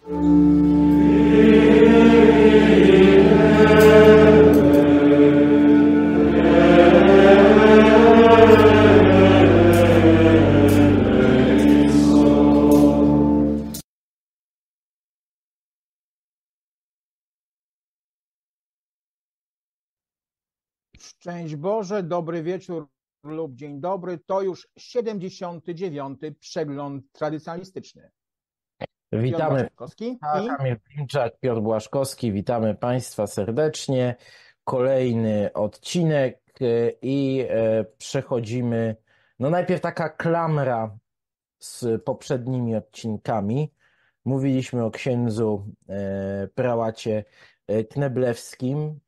Szczęść Boże, dobry wieczór lub dzień dobry. To już 79. przegląd tradycjonalistyczny. Witamy. I... Tak, Kamil Klimczak, Piotr Błaszkowski, witamy Państwa serdecznie. Kolejny odcinek e, i e, przechodzimy. No najpierw taka klamra z poprzednimi odcinkami. Mówiliśmy o księdzu e, prałacie Kneblewskim.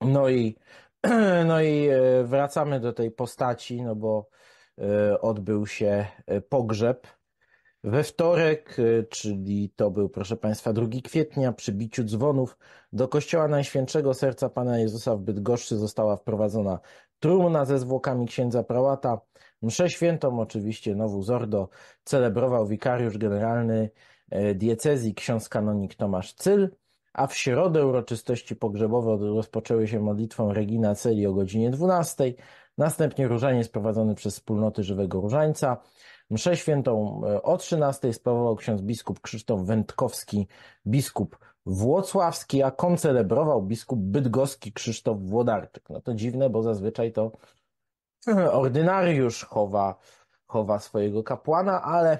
No i, no i wracamy do tej postaci, no bo odbył się pogrzeb we wtorek, e, czyli to był, proszę Państwa, 2 kwietnia, przy biciu dzwonów do Kościoła Najświętszego Serca Pana Jezusa w Bydgoszczy została wprowadzona trumna ze zwłokami księdza prałata. Mszę świętą oczywiście Nowu Zordo celebrował wikariusz generalny e, diecezji ksiądz kanonik Tomasz Cyl, a w środę uroczystości pogrzebowe rozpoczęły się modlitwą Regina Celi o godzinie 12. Następnie różaniec prowadzony przez wspólnoty Żywego Różańca. Mszę świętą e, o 13 sprawował ksiądz biskup Krzysztof Wędkowski, biskup włocławski, a koncelebrował biskup bydgoski Krzysztof Włodarczyk. No to dziwne, bo zazwyczaj to e, ordynariusz chowa, chowa swojego kapłana, ale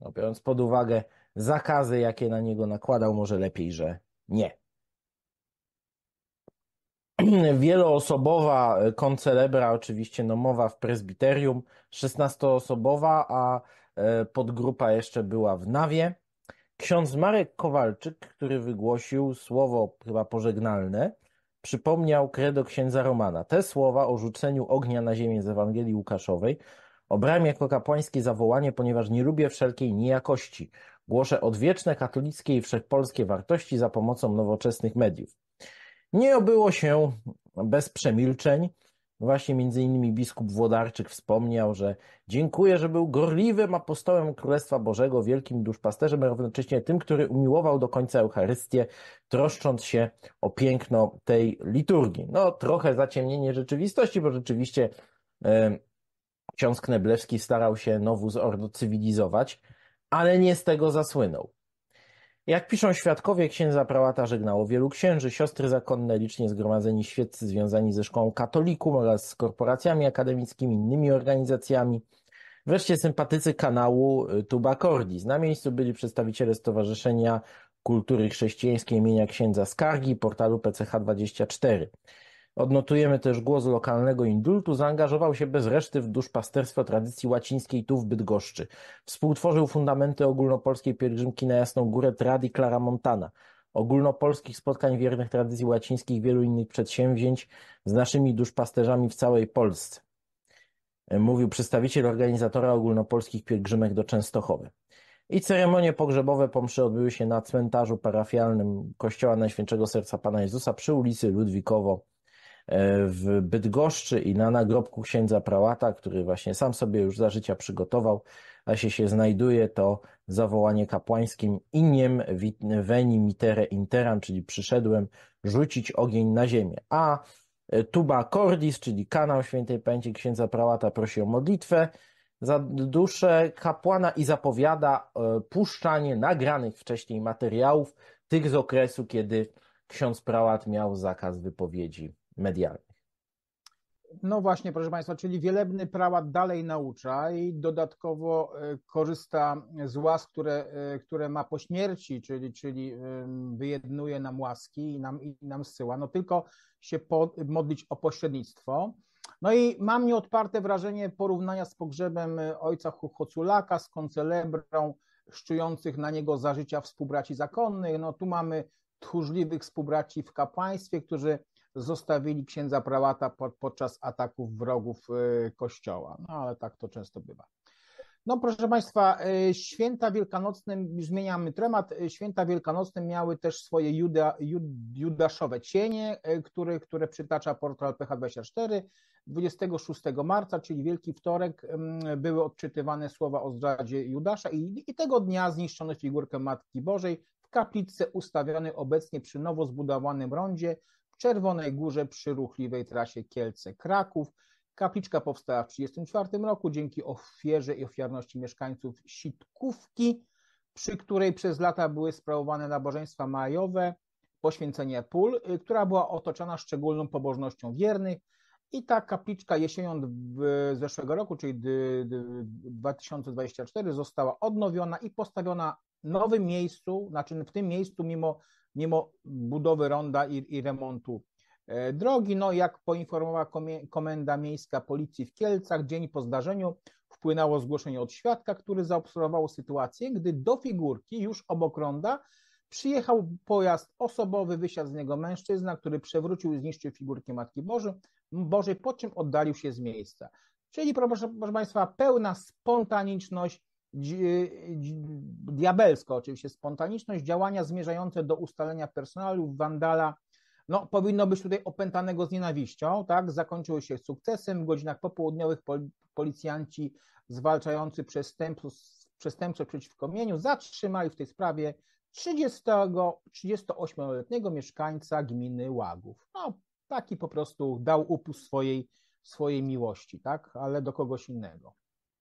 no, biorąc pod uwagę zakazy, jakie na niego nakładał, może lepiej, że nie. wieloosobowa e, koncelebra, oczywiście nomowa w prezbiterium, 16-osobowa, a e, podgrupa jeszcze była w Nawie. Ksiądz Marek Kowalczyk, który wygłosił słowo chyba pożegnalne, przypomniał kredo księdza Romana. Te słowa o rzuceniu ognia na ziemię z Ewangelii Łukaszowej obrałem jako kapłańskie zawołanie, ponieważ nie lubię wszelkiej niejakości. Głoszę odwieczne katolickie i wszechpolskie wartości za pomocą nowoczesnych mediów. Nie obyło się bez przemilczeń. Właśnie między innymi biskup Włodarczyk wspomniał, że dziękuję, że był gorliwym apostołem Królestwa Bożego, wielkim duszpasterzem, a równocześnie tym, który umiłował do końca Eucharystię, troszcząc się o piękno tej liturgii. No, trochę zaciemnienie rzeczywistości, bo rzeczywiście yy, ksiądz Kneblewski starał się nowóz ordo cywilizować, ale nie z tego zasłynął. Jak piszą świadkowie, księdza prałata żegnało wielu księży, siostry zakonne, licznie zgromadzeni świeccy związani ze szkołą katolikum oraz z korporacjami akademickimi, innymi organizacjami. Wreszcie sympatycy kanału y, Tuba Cordis. Na miejscu byli przedstawiciele Stowarzyszenia Kultury Chrześcijańskiej imienia księdza Skargi, portalu PCH24. Odnotujemy też głos lokalnego indultu, zaangażował się bez reszty w duszpasterstwo tradycji łacińskiej tu w Bydgoszczy. Współtworzył fundamenty ogólnopolskiej pielgrzymki na Jasną Górę Tradi Montana, ogólnopolskich spotkań wiernych tradycji łacińskiej i wielu innych przedsięwzięć z naszymi duszpasterzami w całej Polsce. E, mówił przedstawiciel organizatora ogólnopolskich pielgrzymek do Częstochowy. I ceremonie pogrzebowe mszy odbyły się na cmentarzu parafialnym Kościoła Najświętszego Serca Pana Jezusa przy ulicy Ludwikowo E, w Bydgoszczy i na nagrobku księdza prałata, który właśnie sam sobie już za życia przygotował, a się, się znajduje to zawołanie kapłańskim iniem veni mitere interam, czyli przyszedłem rzucić ogień na ziemię. A e, tuba cordis, czyli kanał świętej pamięci księdza prałata prosi o modlitwę, za duszę kapłana i zapowiada e, puszczanie nagranych wcześniej materiałów, tych z okresu, kiedy ksiądz prałat miał zakaz wypowiedzi medialnych. No właśnie, proszę Państwa, czyli wielebny prałat dalej naucza i dodatkowo e, korzysta z łask, które, e, które ma po śmierci, czyli, czyli wyjednuje nam łaski i nam, i nam zsyła. No tylko się po, modlić o pośrednictwo. No i mam nieodparte wrażenie porównania z pogrzebem e, ojca Hoculaka, z koncelebrą szczujących na niego za życia współbraci zakonnych. No tu mamy tchórzliwych współbraci w kapłaństwie, którzy zostawili księdza prałata pod, podczas ataków wrogów y, kościoła. No ale tak to często bywa. No proszę Państwa, y, święta wielkanocne, zmieniamy temat, y, święta wielkanocne miały też swoje juda, jud, judaszowe cienie, które, które przytacza portal PH24. 26 marca, czyli Wielki Wtorek, były odczytywane słowa o zdradzie Judasza i, i tego dnia zniszczono figurkę Matki Bożej w kaplicy ustawionej obecnie przy nowo zbudowanym rondzie Czerwonej Górze przy ruchliwej trasie Kielce-Kraków. Kapliczka powstała w 1934 roku dzięki ofierze i ofiarności mieszkańców Sitkówki, przy której przez lata były sprawowane nabożeństwa majowe, poświęcenie pól, y, która była otoczona szczególną pobożnością wiernych. I ta kapliczka jesienią zeszłego roku, czyli 2024, została odnowiona i postawiona w nowym miejscu, znaczy w tym miejscu, mimo mimo budowy ronda i, i remontu e, drogi. No, jak poinformowała Komenda Miejska Policji w Kielcach, dzień po zdarzeniu wpłynęło zgłoszenie od świadka, który zaobserwował sytuację, gdy do figurki już obok ronda przyjechał pojazd osobowy, wysiadł z niego mężczyzna, który przewrócił i zniszczył figurkę Matki Boży, Bożej, po czym oddalił się z miejsca. Czyli, proszę, proszę Państwa, pełna spontaniczność, diabelsko oczywiście, spontaniczność, działania zmierzające do ustalenia personalu, wandala, no powinno być tutaj opętanego z nienawiścią, tak, zakończyły się sukcesem, w godzinach popołudniowych policjanci zwalczający przestępczość przeciwko mieniu zatrzymali w tej sprawie 38-letniego mieszkańca gminy Łagów. No, taki po prostu dał upust swojej, swojej miłości, tak, ale do kogoś innego.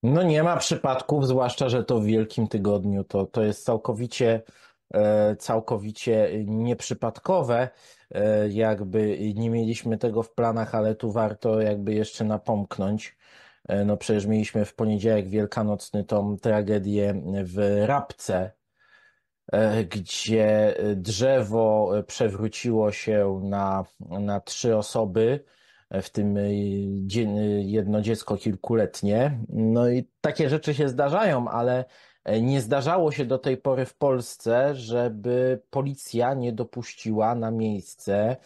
No nie ma przypadków, zwłaszcza, że to w Wielkim Tygodniu to, to jest całkowicie, e, całkowicie e, nieprzypadkowe. E, jakby nie mieliśmy tego w planach, ale tu warto jakby jeszcze napomknąć. No przecież mieliśmy w poniedziałek wielkanocny tą tragedię w Rabce, gdzie drzewo przewróciło się na, na trzy osoby E, w tym e, e, jedno dziecko kilkuletnie. No i takie rzeczy się zdarzają, ale nie zdarzało się do tej pory w Polsce, żeby policja nie dopuściła na miejsce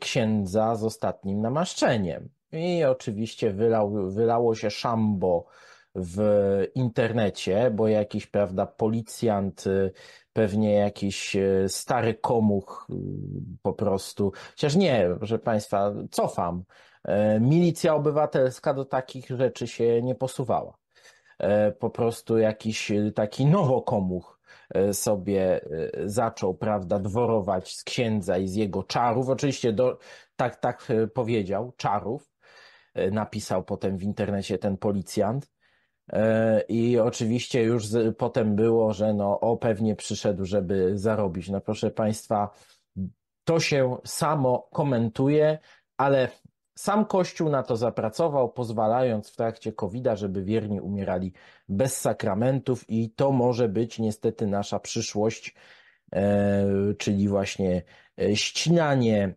księdza z ostatnim namaszczeniem. I oczywiście wylał, wylało się szambo w internecie, bo jakiś, prawda, policjant, y, pewnie jakiś y, stary komuch y, po prostu, chociaż nie, proszę Państwa, cofam. E, milicja obywatelska do takich rzeczy się nie posuwała. E, po prostu jakiś taki nowokomuch e, sobie zaczął, prawda, dworować z księdza i z jego czarów. Oczywiście do, tak, tak powiedział, czarów. Napisał potem w internecie ten policjant. E, I oczywiście już z, potem było, że no, o pewnie przyszedł, żeby zarobić. No proszę Państwa, to się samo komentuje, ale sam Kościół na to zapracował, pozwalając w trakcie COVID-a, żeby wierni umierali bez sakramentów, i to może być niestety nasza przyszłość, e, czyli właśnie e, ścinanie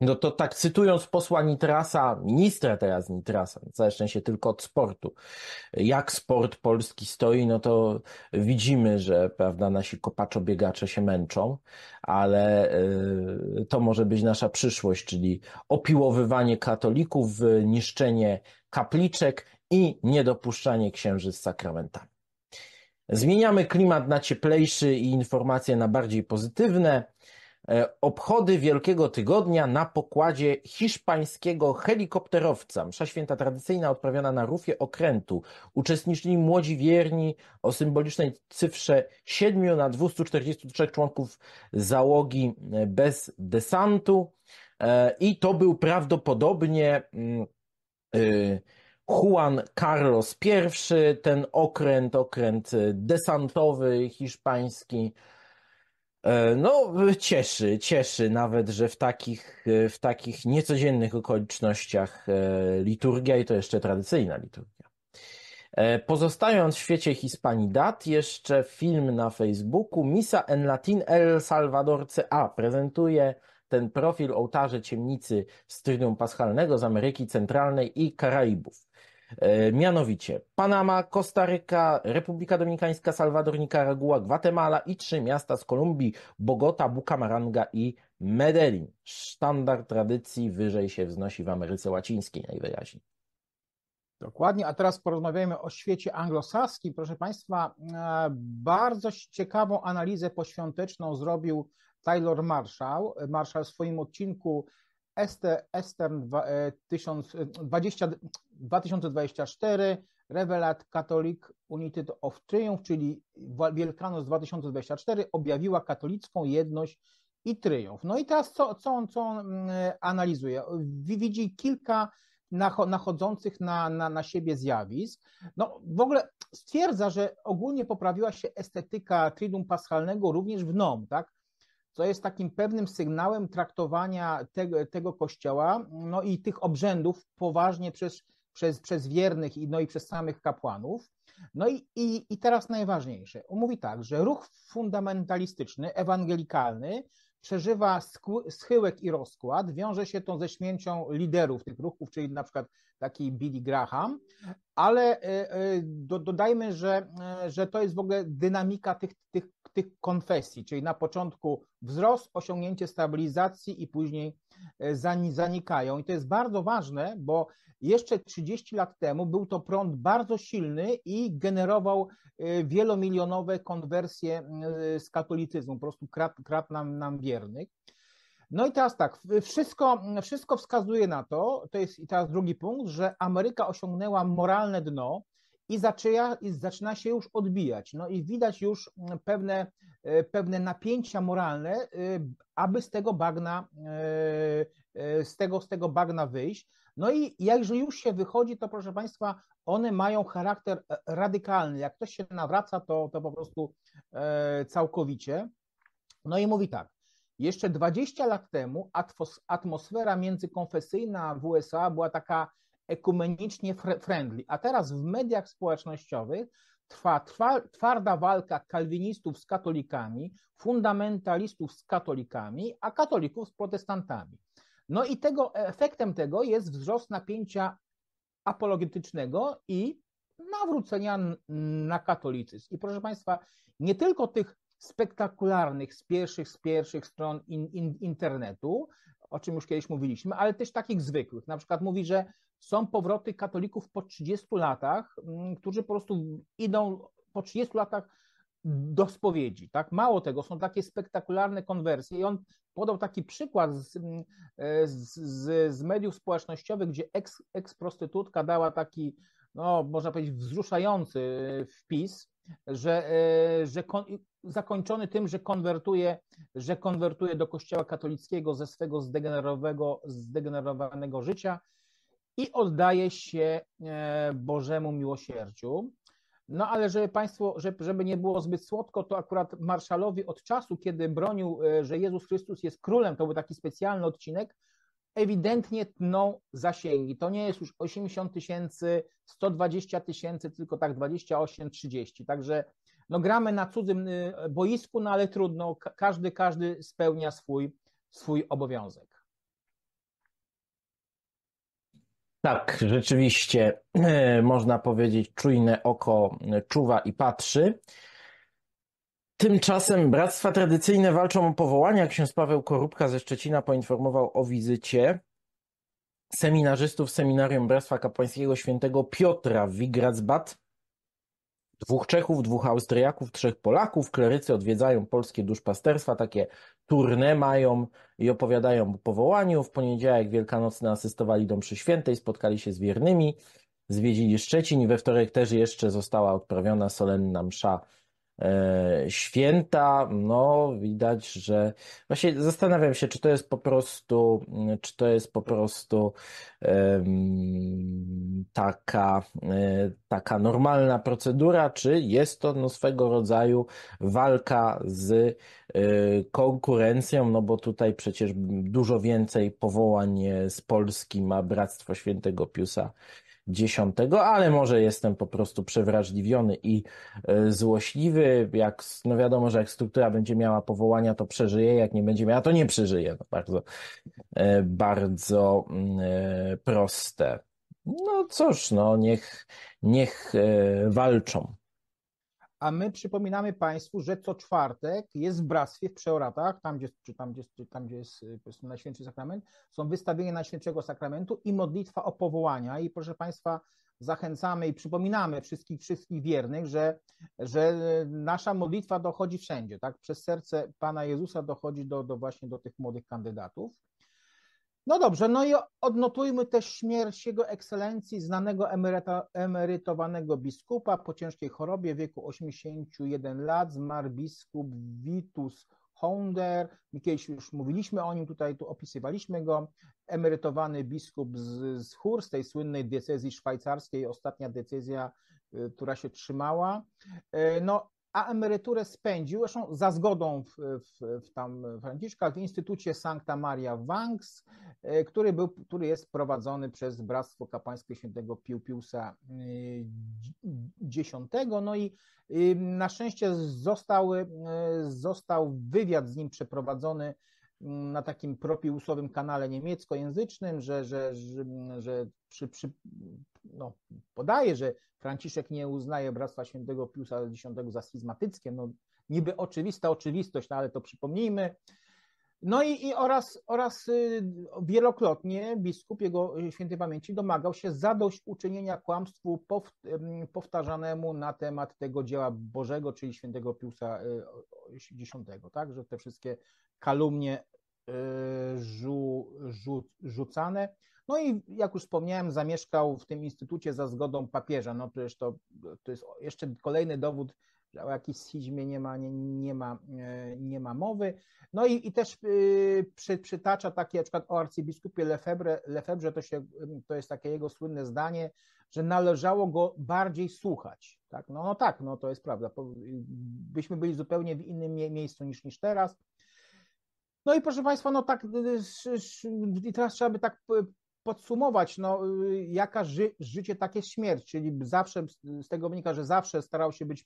no to tak cytując posła Nitrasa, ministra teraz Nitrasa, zacznę się tylko od sportu. Jak sport polski stoi, no to widzimy, że prawda, nasi kopaczobiegacze biegacze się męczą, ale y, to może być nasza przyszłość, czyli opiłowywanie katolików, niszczenie kapliczek i niedopuszczanie księży z sakramentami. Zmieniamy klimat na cieplejszy i informacje na bardziej pozytywne. E, obchody Wielkiego Tygodnia na pokładzie hiszpańskiego helikopterowca. Msza święta tradycyjna odprawiana na rufie okrętu. Uczestniczyli młodzi wierni o symbolicznej cyfrze 7 na 243 członków załogi e, bez desantu. E, I to był prawdopodobnie mm, Juan Carlos I, ten okręt, okręt desantowy hiszpański, E, no, cieszy, cieszy nawet, że w takich, e, w takich niecodziennych okolicznościach e, liturgia i to jeszcze tradycyjna liturgia. Pozostając w świecie dat jeszcze film na Facebooku Misa en Latin El Salvadorce A prezentuje ten profil ołtarze ciemnicy z Trynium Paschalnego z Ameryki Centralnej i Karaibów. E, mianowicie Panama, Kostaryka, Republika Dominikańska, Salwador, Nicaragua, Gwatemala i trzy miasta z Kolumbii: Bogota, Bukamaranga i Medellin. Sztandar tradycji wyżej się wznosi w Ameryce Łacińskiej najwyraźniej. Dokładnie, a teraz porozmawiajmy o świecie anglosaskim. Proszę Państwa, e, bardzo ciekawą analizę poświąteczną zrobił Taylor Marshall. Marshall w swoim odcinku Estern e, e, 2024, Revelat Catholic United of Triumph, czyli Wielkanoc 2024, objawiła katolicką jedność i triumf. No i teraz co, co, on, co on mm, e, analizuje? Widzi kilka nachodzących na, na, na siebie zjawisk. No w ogóle stwierdza, że ogólnie poprawiła się estetyka Triduum Paschalnego również w NOM, tak? co jest takim pewnym sygnałem traktowania tego, tego kościoła no i tych obrzędów poważnie przez, przez, przez wiernych i, no i przez samych kapłanów. No i, i, i teraz najważniejsze. On mówi tak, że ruch fundamentalistyczny, ewangelikalny przeżywa schyłek i rozkład. Wiąże się to ze śmiercią liderów tych ruchów, czyli na przykład taki Billy Graham, ale e, e, do, dodajmy, że, e, że to jest w ogóle dynamika tych, tych, tych konfesji, czyli na początku wzrost, osiągnięcie stabilizacji i później E, zanikają. I to jest bardzo ważne, bo jeszcze 30 lat temu był to prąd bardzo silny i generował e, wielomilionowe konwersje e, z katolicyzmu, po prostu krad nam, nam wiernych. No i teraz tak, wszystko, wszystko wskazuje na to, to jest i teraz drugi punkt, że Ameryka osiągnęła moralne dno, i zaczyna, i zaczyna się już odbijać. No i widać już mm, pewne, e, pewne napięcia moralne, e, aby z tego bagna, e, z tego, z tego bagna wyjść. No i jakże już się wychodzi, to proszę Państwa, one mają charakter radykalny. Jak ktoś się nawraca, to, to po prostu całkowicie. No i mówi tak. Jeszcze 20 lat temu atmosfera międzykonfesyjna w USA była taka ekumenicznie friendly. A teraz w mediach społecznościowych trwa, twarda walka kalwinistów z katolikami, fundamentalistów z katolikami, a katolików z protestantami. No i tego, efektem tego jest wzrost napięcia apologetycznego i nawrócenia na katolicyzm. I proszę Państwa, nie tylko tych spektakularnych z pierwszych, z pierwszych stron in, in, internetu, o czym już kiedyś mówiliśmy, ale też takich zwykłych. Na przykład mówi, że są powroty katolików po 30 latach, mm, którzy po prostu idą po 30 latach do spowiedzi. Tak? Mało tego, są takie spektakularne konwersje. I on podał taki przykład z, mm, e, z, z, mediów społecznościowych, gdzie eks, eks-prostytutka dała taki, no, można powiedzieć, wzruszający e, wpis, że, e, że kon, zakończony tym, że konwertuje, że konwertuje do kościoła katolickiego ze swego zdegenerowego, zdegenerowanego życia i oddaje się e, Bożemu miłosierdziu. No ale żeby Państwo, żeby nie było zbyt słodko, to akurat Marszalowi od czasu, kiedy bronił, e, że Jezus Chrystus jest królem, to był taki specjalny odcinek, ewidentnie tną zasięgi. To nie jest już 80 tysięcy, 120 tysięcy, tylko tak 28-30. Także no, gramy na cudzym e, boisku, no ale trudno, każdy, każdy spełnia swój, swój obowiązek. Tak, rzeczywiście można powiedzieć, czujne oko czuwa i patrzy. Tymczasem bractwa tradycyjne walczą o powołania. Ksiądz Paweł Korupka ze Szczecina poinformował o wizycie seminarzystów Seminarium Bractwa Kapłańskiego Świętego Piotra w Wigracbat dwóch Czechów, dwóch Austriaków, trzech Polaków. Klerycy odwiedzają polskie duszpasterstwa, takie turne mają i opowiadają o powołaniu. W poniedziałek wielkanocny asystowali do mszy świętej, spotkali się z wiernymi, zwiedzili Szczecin. We wtorek też jeszcze została odprawiona solenna msza E, święta, no widać, że właśnie zastanawiam się, czy to jest po prostu, mm, czy to jest po prostu taka, e, taka normalna procedura, czy jest to no, swego rodzaju walka z e, konkurencją, no bo tutaj przecież dużo więcej powołań z Polski ma Bractwo Świętego Piusa 10, ale może jestem po prostu przewrażliwiony i e, złośliwy. Jak, no wiadomo, że jak struktura będzie miała powołania, to przeżyje, jak nie będzie miała, to nie przeżyje. No bardzo, e, bardzo mm, e, proste. No cóż, no niech, niech walczą a my przypominamy Państwu, że co czwartek jest w Bractwie, w Przeoratach, tam gdzie, czy tam, gdzie, czy tam, gdzie jest y, Najświętszy Sakrament, są wystawienia Najświętszego Sakramentu i modlitwa o powołania. I proszę Państwa, zachęcamy i przypominamy wszystkich, wszystkich wiernych, że, że y, nasza modlitwa dochodzi wszędzie, tak? Przez serce Pana Jezusa dochodzi do, do właśnie do tych młodych kandydatów. No dobrze, no i odnotujmy też śmierć jego ekscelencji, znanego emeryta, emerytowanego biskupa po ciężkiej chorobie w wieku 81 lat. Zmarł biskup Vitus Hounder, kiedyś już mówiliśmy o nim, tutaj tu opisywaliśmy go, emerytowany biskup z, z Chur, z tej słynnej decyzji szwajcarskiej, ostatnia decyzja, y, która się trzymała. Y, no, a emeryturę spędził, zresztą za zgodą w, w, w tam Franciszka, w Instytucie Sankta Maria Wangs, e, który, był, który jest prowadzony przez Bractwo Kapłańskie Świętego Pił Piusa X. E, no i e, na szczęście został, został wywiad z nim przeprowadzony na takim propiusowym kanale niemieckojęzycznym, że, że, że, że przy, przy, no, podaje, że Franciszek nie uznaje Bractwa Świętego Piusa X za schizmatyckie. No, niby oczywista oczywistość, no, ale to przypomnijmy. No i, i oraz, oraz y, wielokrotnie biskup jego y, świętej pamięci domagał się zadośćuczynienia kłamstwu powtarzanemu na temat tego dzieła Bożego, czyli świętego Piusa X, tak, że te wszystkie kalumnie Y, żu, rzucane. No i jak już wspomniałem, zamieszkał w tym instytucie za zgodą papieża. No przecież to, to jest jeszcze kolejny dowód, że o jakiejś schizmie nie ma, nie, nie ma, y, nie ma mowy. No i, i też y, przy, przytacza takie, na przykład o arcybiskupie Lefebvre, Lefebvre to, się, to jest takie jego słynne zdanie, że należało go bardziej słuchać. Tak? No, no tak, no to jest prawda. Byśmy byli zupełnie w innym miejscu niż, niż teraz no i proszę Państwa, no tak, y, y, i teraz trzeba by tak y, podsumować, no, jaka ży, życie, takie śmierć, czyli zawsze z tego wynika, że zawsze starał się być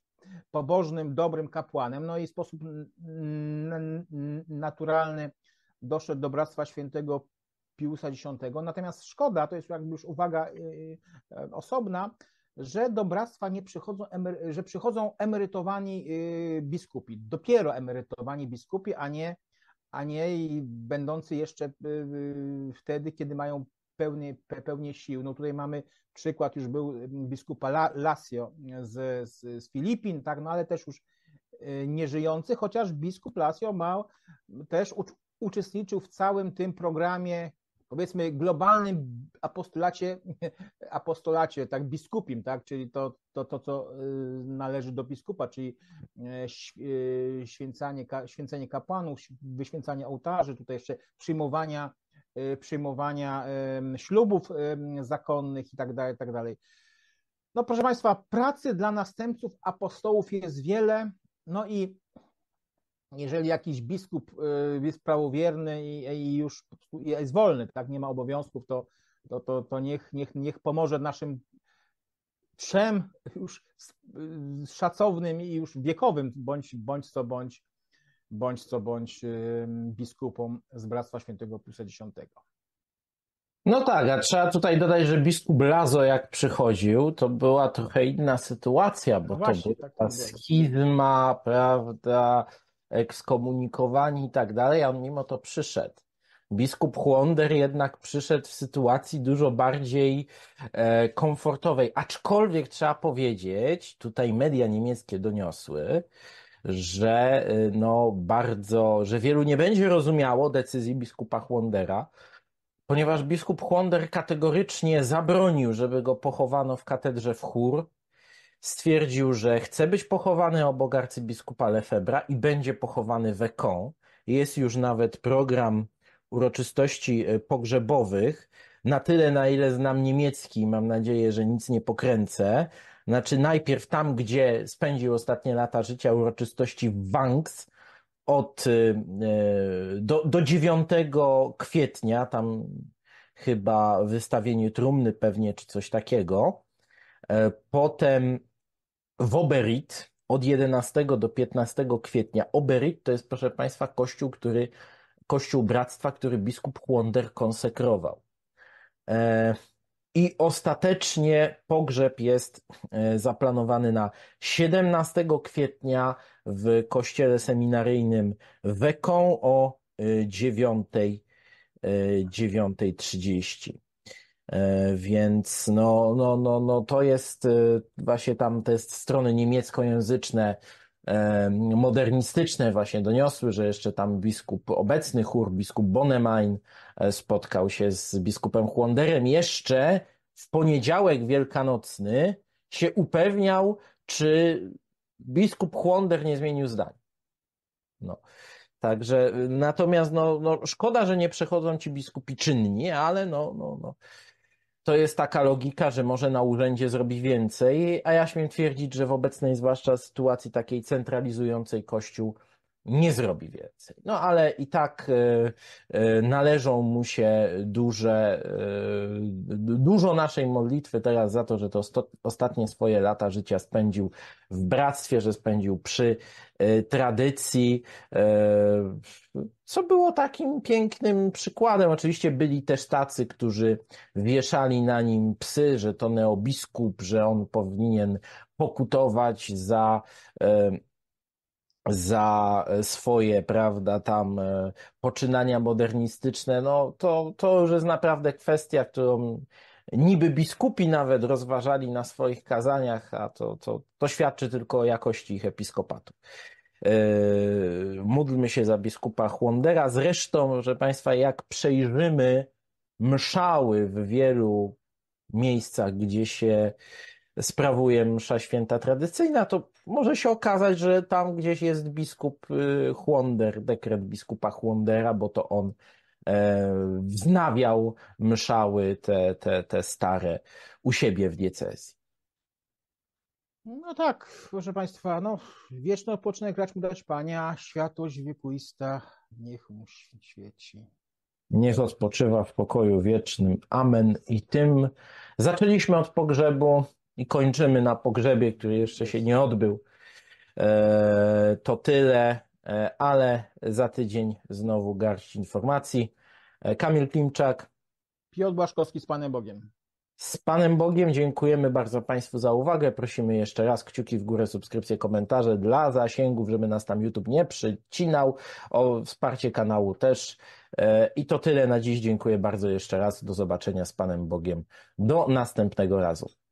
pobożnym, dobrym kapłanem, no i w sposób naturalny doszedł do Bractwa Świętego Piusa X. Natomiast szkoda, to jest jakby już uwaga osobna, że do bractwa nie przychodzą, że przychodzą emerytowani biskupi, dopiero emerytowani biskupi, a nie a nie i będący jeszcze y, y, wtedy, kiedy mają pełnię, pełnie sił. No tutaj mamy przykład, już był y, biskupa Lasio z, z, z Filipin, tak, no ale też już nieżyjący, chociaż biskup Lasio ma, też ucz, uczestniczył w całym tym programie powiedzmy globalnym apostolacie, apostolacie tak, biskupim, tak, czyli to, to, to, co y, należy do biskupa, czyli e, y, święcanie, święcenie kapłanów, wyświęcanie ołtarzy, tutaj jeszcze przyjmowania, y, przyjmowania ślubów zakonnych i tak dalej, tak dalej. No proszę Państwa, pracy dla następców apostołów jest wiele, no i jeżeli jakiś biskup y, jest prawowierny i, już jest wolny, tak, nie ma obowiązków, to, to, to, to niech, niech, niech pomoże naszym trzem już y, szacownym i już wiekowym, bądź, bądź co bądź, bądź co bądź y, biskupom z Bractwa Świętego Piusa X. No tak, a trzeba tutaj dodać, że biskup Lazo jak przychodził, to była trochę inna sytuacja, bo no właśnie, to była tak schizma, prawda, ekskomunikowani i tak dalej, a on mimo to przyszedł. Biskup Chłonder jednak przyszedł w sytuacji dużo bardziej e, komfortowej, aczkolwiek trzeba powiedzieć, tutaj media niemieckie doniosły, że e, no bardzo, że wielu nie będzie rozumiało decyzji biskupa Chłondera, ponieważ biskup Chłonder kategorycznie zabronił, żeby go pochowano w katedrze w chór, stwierdził, że chce być pochowany obok arcybiskupa Lefebra i będzie pochowany w Econ. Jest już nawet program uroczystości e, pogrzebowych, na tyle, na ile znam niemiecki, mam nadzieję, że nic nie pokręcę. Znaczy, najpierw tam, gdzie spędził ostatnie lata życia uroczystości Wangs, od e, do, do 9 kwietnia, tam chyba wystawienie trumny pewnie czy coś takiego. E, potem w Oberit od 11 do 15 kwietnia. Oberit to jest, proszę Państwa, kościół, który, kościół bractwa, który biskup Chłonder konsekrował. E, I ostatecznie pogrzeb jest e, zaplanowany na 17 kwietnia w kościele seminaryjnym Weką o 9.30. E, E, więc no, no, no, no to jest e, właśnie tam te strony niemieckojęzyczne, e, modernistyczne właśnie doniosły, że jeszcze tam biskup obecny chór, biskup Bonemain spotkał się z biskupem Chłonderem. Jeszcze w poniedziałek wielkanocny się upewniał, czy biskup Chłonder nie zmienił zdań. No. Także natomiast no, no, szkoda, że nie przechodzą ci biskupi czynni, ale no, no, no to jest taka logika, że może na urzędzie zrobi więcej, a ja śmiem twierdzić, że w obecnej zwłaszcza sytuacji takiej centralizującej Kościół nie zrobi więcej. No ale i tak e, e, należą mu się duże, e, dużo naszej modlitwy teraz za to, że to ostatnie swoje lata życia spędził w bractwie, że spędził przy tradycji, co było takim pięknym przykładem. Oczywiście byli też tacy, którzy wieszali na nim psy, że to neobiskup, że on powinien pokutować za za e, swoje, prawda, tam e, poczynania modernistyczne, no to, to już jest naprawdę kwestia, którą niby biskupi nawet rozważali na swoich kazaniach, a to, to, to świadczy tylko o jakości ich episkopatu. Yy, módlmy się za biskupa Chłondera. Zresztą, proszę Państwa, jak przejrzymy mszały w wielu miejscach, gdzie się sprawuje msza święta tradycyjna, to może się okazać, że tam gdzieś jest biskup y, Chłonder, dekret biskupa Chłondera, bo to on e, wznawiał mszały te, te, te stare u siebie w diecezji. No tak, proszę Państwa, no, wieczny odpoczynek racz mu dać Pania, światłość wiekuista niech mu świeci. Niech odpoczywa w pokoju wiecznym. Amen. I tym zaczęliśmy od pogrzebu i kończymy na pogrzebie, który jeszcze się nie odbył. E, to tyle, e, ale za tydzień znowu garść informacji. E, Kamil Klimczak. Piotr Błaszkowski z Panem Bogiem. Z Panem Bogiem dziękujemy bardzo Państwu za uwagę. Prosimy jeszcze raz kciuki w górę, subskrypcje, komentarze dla zasięgów, żeby nas tam YouTube nie przycinał. O wsparcie kanału też. I to tyle na dziś. Dziękuję bardzo jeszcze raz. Do zobaczenia z Panem Bogiem. Do następnego razu.